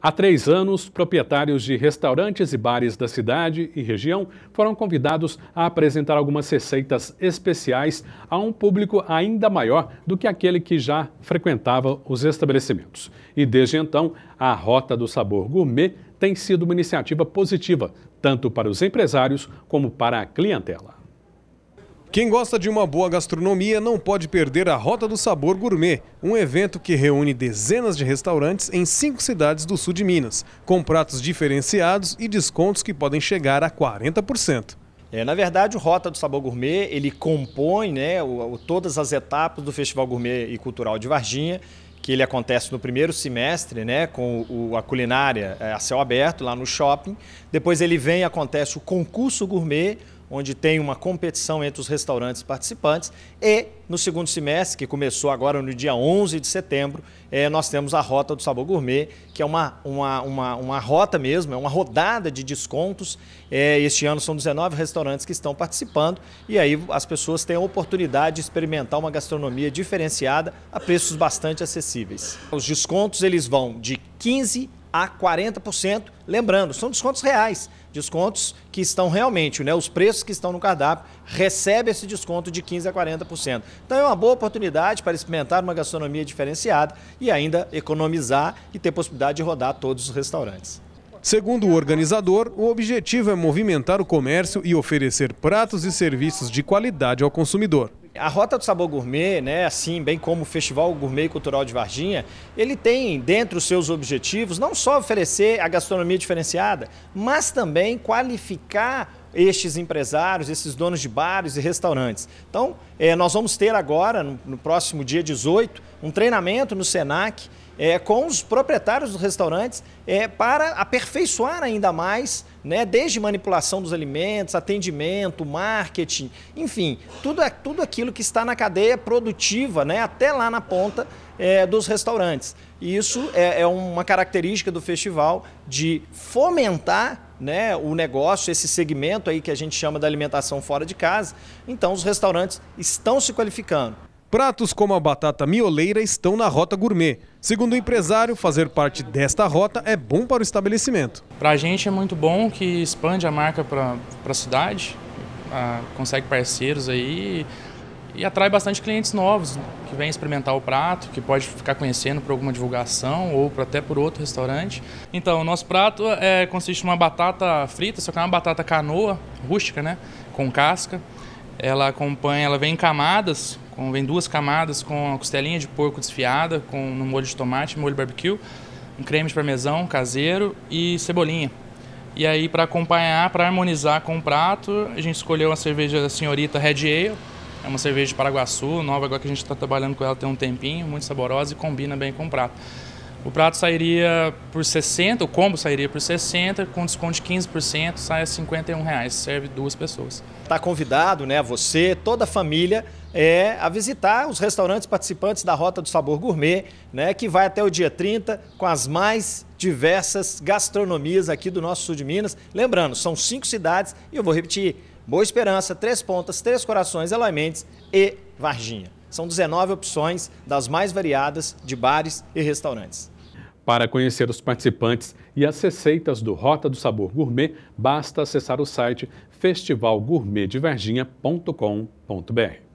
Há três anos, proprietários de restaurantes e bares da cidade e região foram convidados a apresentar algumas receitas especiais a um público ainda maior do que aquele que já frequentava os estabelecimentos. E desde então, a Rota do Sabor Gourmet tem sido uma iniciativa positiva, tanto para os empresários como para a clientela. Quem gosta de uma boa gastronomia não pode perder a Rota do Sabor Gourmet, um evento que reúne dezenas de restaurantes em cinco cidades do sul de Minas, com pratos diferenciados e descontos que podem chegar a 40%. É, na verdade, o Rota do Sabor Gourmet, ele compõe né, o, o, todas as etapas do Festival Gourmet e Cultural de Varginha, que ele acontece no primeiro semestre, né, com o, a culinária é, a céu aberto lá no shopping. Depois ele vem, acontece o concurso gourmet, onde tem uma competição entre os restaurantes participantes. E no segundo semestre, que começou agora no dia 11 de setembro, é, nós temos a Rota do Sabor Gourmet, que é uma, uma, uma, uma rota mesmo, é uma rodada de descontos. É, este ano são 19 restaurantes que estão participando e aí as pessoas têm a oportunidade de experimentar uma gastronomia diferenciada a preços bastante acessíveis. Os descontos eles vão de 15% a 40%. Lembrando, são descontos reais. Descontos que estão realmente, né, os preços que estão no cardápio, recebem esse desconto de 15% a 40%. Então é uma boa oportunidade para experimentar uma gastronomia diferenciada e ainda economizar e ter possibilidade de rodar todos os restaurantes. Segundo o organizador, o objetivo é movimentar o comércio e oferecer pratos e serviços de qualidade ao consumidor a Rota do Sabor Gourmet, né, assim bem como o Festival Gourmet Cultural de Varginha, ele tem dentro os seus objetivos não só oferecer a gastronomia diferenciada, mas também qualificar estes empresários, esses donos de bares e restaurantes. Então, é, nós vamos ter agora, no, no, próximo dia 18, um treinamento no SENAC é, com os proprietários dos restaurantes é, para aperfeiçoar ainda mais né? Desde manipulação dos alimentos, atendimento, marketing, enfim, tudo, é, tudo aquilo que está na cadeia produtiva, né? Até lá na ponta é, dos restaurantes. E isso é, é uma característica do festival de fomentar né, o negócio, esse segmento aí que a gente chama da alimentação fora de casa. Então, os restaurantes estão se qualificando. Pratos como a batata mioleira estão na rota gourmet. Segundo o empresário, fazer parte desta rota é bom para o estabelecimento. Para a gente é muito bom que expande a marca para a cidade, ah, consegue parceiros aí e, e atrai bastante clientes novos né, que vêm experimentar o prato, que pode ficar conhecendo por alguma divulgação ou até por outro restaurante. Então, o nosso prato é, consiste em uma batata frita, só que é uma batata canoa, rústica, né? Com casca. Ela acompanha, ela vem em camadas com, então, vem duas camadas com a costelinha de porco desfiada, com no molho de tomate, molho barbecue, um creme de parmesão caseiro e cebolinha. E aí, para acompanhar, para harmonizar com o prato, a gente escolheu a cerveja da senhorita Red Ale. É uma cerveja de Paraguaçu, nova, agora que a gente está trabalhando com ela tem um tempinho, muito saborosa e combina bem com o prato. O prato sairia por 60, o combo sairia por 60, com desconto de 15%, sai a 51 reais, serve duas pessoas. Está convidado, né, você, toda a família, é, a visitar os restaurantes participantes da Rota do Sabor Gourmet, né, que vai até o dia 30 com as mais diversas gastronomias aqui do nosso sul de Minas. Lembrando, são cinco cidades e eu vou repetir, Boa Esperança, Três Pontas, Três Corações, Eloy Mendes e Varginha. São 19 opções das mais variadas de bares e restaurantes. Para conhecer os participantes e as receitas do Rota do Sabor Gourmet, basta acessar o site festivalgourmetdeverginha.com.br.